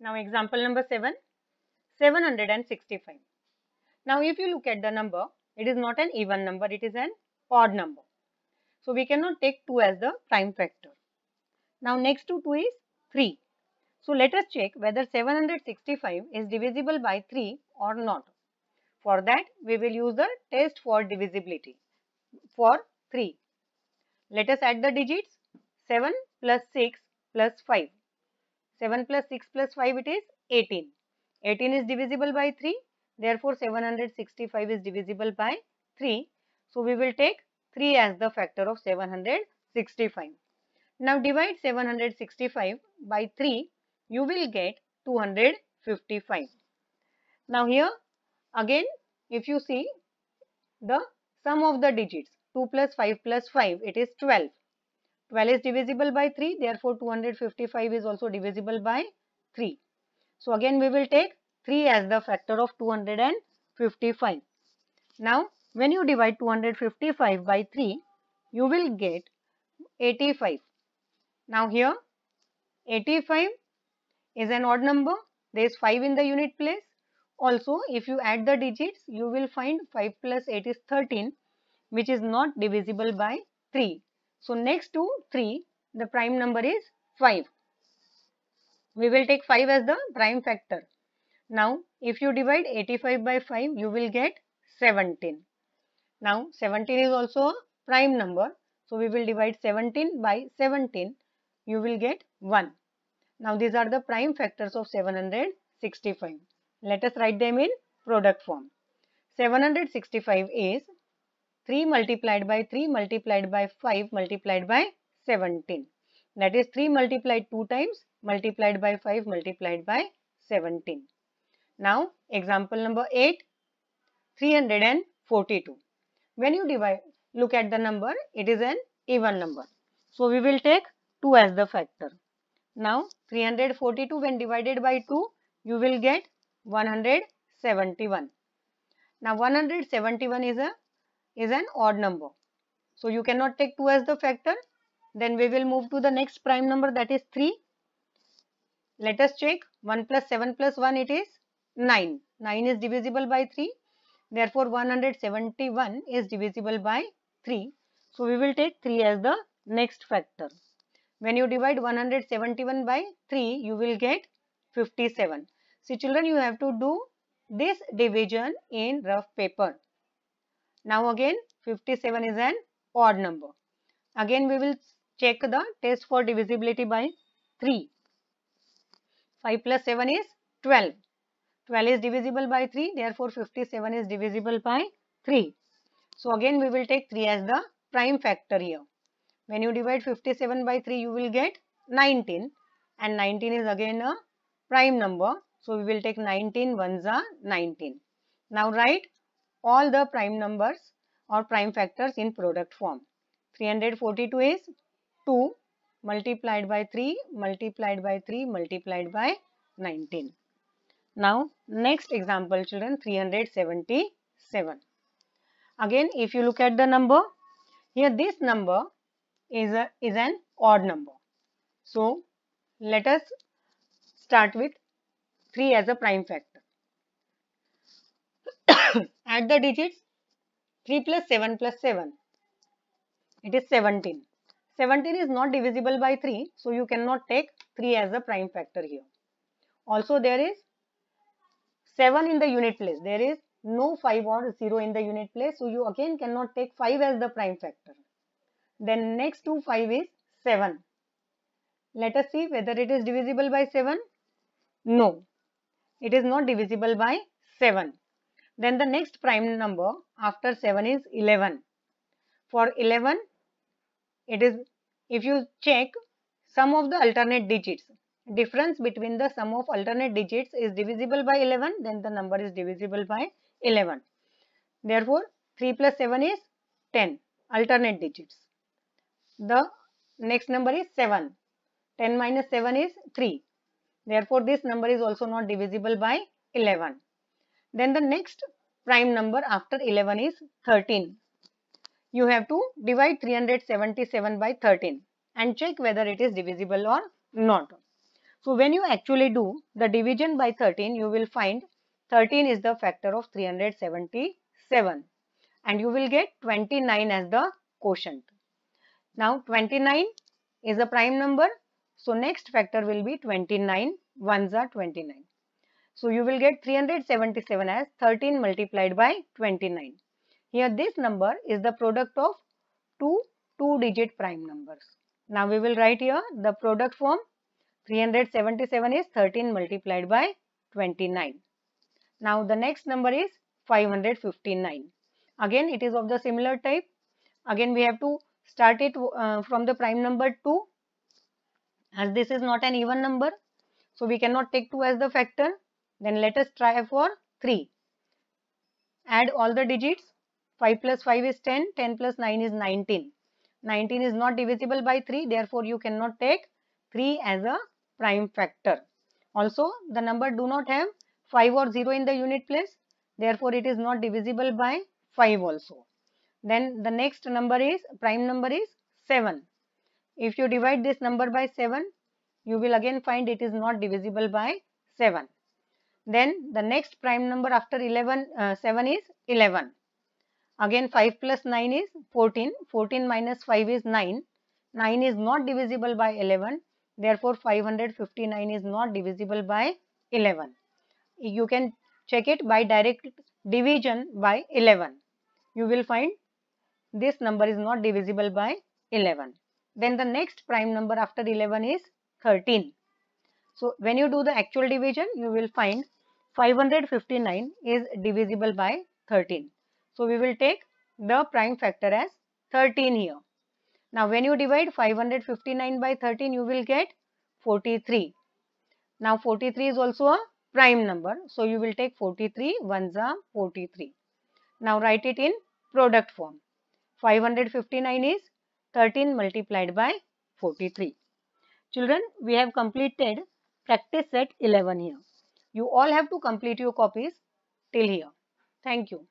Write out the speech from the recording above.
Now example number 7, 765. Now if you look at the number, it is not an even number, it is an odd number. So we cannot take 2 as the prime factor. Now next to 2 is 3. So let us check whether 765 is divisible by 3 or not. For that we will use the test for divisibility for 3. Let us add the digits 7 plus 6 plus 5. 7 plus 6 plus 5 it is 18. 18 is divisible by 3 therefore 765 is divisible by 3. So we will take 3 as the factor of 765. Now divide 765 by 3 you will get 255. Now here again if you see the sum of the digits 2 plus 5 plus 5 it is 12 12 is divisible by 3 therefore 255 is also divisible by 3. So again we will take 3 as the factor of 255. Now when you divide 255 by 3 you will get 85. Now here 85 is an odd number there is 5 in the unit place. Also if you add the digits you will find 5 plus 8 is 13 which is not divisible by 3. So, next to 3, the prime number is 5. We will take 5 as the prime factor. Now, if you divide 85 by 5, you will get 17. Now, 17 is also a prime number. So, we will divide 17 by 17. You will get 1. Now, these are the prime factors of 765. Let us write them in product form. 765 is 3 multiplied by 3 multiplied by 5 multiplied by 17. That is 3 multiplied 2 times multiplied by 5 multiplied by 17. Now example number 8 342. When you divide look at the number it is an even number. So we will take 2 as the factor. Now 342 when divided by 2 you will get 171. Now 171 is a is an odd number. So you cannot take 2 as the factor. Then we will move to the next prime number that is 3. Let us check 1 plus 7 plus 1 it is 9. 9 is divisible by 3. Therefore 171 is divisible by 3. So we will take 3 as the next factor. When you divide 171 by 3 you will get 57. See children you have to do this division in rough paper. Now again 57 is an odd number. Again we will check the test for divisibility by 3. 5 plus 7 is 12. 12 is divisible by 3 therefore 57 is divisible by 3. So again we will take 3 as the prime factor here. When you divide 57 by 3 you will get 19 and 19 is again a prime number. So we will take 19 ones are 19. Now write all the prime numbers or prime factors in product form. 342 is 2 multiplied by 3 multiplied by 3 multiplied by 19. Now next example children 377. Again if you look at the number here this number is, a, is an odd number. So let us start with 3 as a prime factor. Add the digits 3 plus 7 plus 7. It is 17. 17 is not divisible by 3. So you cannot take 3 as a prime factor here. Also there is 7 in the unit place. There is no 5 or 0 in the unit place. So you again cannot take 5 as the prime factor. Then next to 5 is 7. Let us see whether it is divisible by 7. No, it is not divisible by 7. Then the next prime number after 7 is 11. For 11, it is if you check sum of the alternate digits. Difference between the sum of alternate digits is divisible by 11, then the number is divisible by 11. Therefore, 3 plus 7 is 10, alternate digits. The next number is 7. 10 minus 7 is 3. Therefore, this number is also not divisible by 11. Then the next prime number after 11 is 13. You have to divide 377 by 13 and check whether it is divisible or not. So when you actually do the division by 13, you will find 13 is the factor of 377 and you will get 29 as the quotient. Now 29 is a prime number. So next factor will be 29. Ones are 29. So you will get 377 as 13 multiplied by 29. Here this number is the product of two two digit prime numbers. Now we will write here the product form 377 is 13 multiplied by 29. Now the next number is 559. Again it is of the similar type. Again we have to start it uh, from the prime number 2 as this is not an even number. So we cannot take 2 as the factor. Then let us try for 3. Add all the digits. 5 plus 5 is 10, 10 plus 9 is 19. 19 is not divisible by 3, therefore you cannot take 3 as a prime factor. Also, the number do not have 5 or 0 in the unit place, therefore it is not divisible by 5 also. Then the next number is, prime number is 7. If you divide this number by 7, you will again find it is not divisible by 7. Then the next prime number after 11, uh, 7 is 11. Again 5 plus 9 is 14. 14 minus 5 is 9. 9 is not divisible by 11. Therefore 559 is not divisible by 11. You can check it by direct division by 11. You will find this number is not divisible by 11. Then the next prime number after 11 is 13. So when you do the actual division, you will find 559 is divisible by 13. So we will take the prime factor as 13 here. Now when you divide 559 by 13 you will get 43. Now 43 is also a prime number. So you will take 43 ones are 43. Now write it in product form. 559 is 13 multiplied by 43. Children we have completed practice set 11 here. You all have to complete your copies till here. Thank you.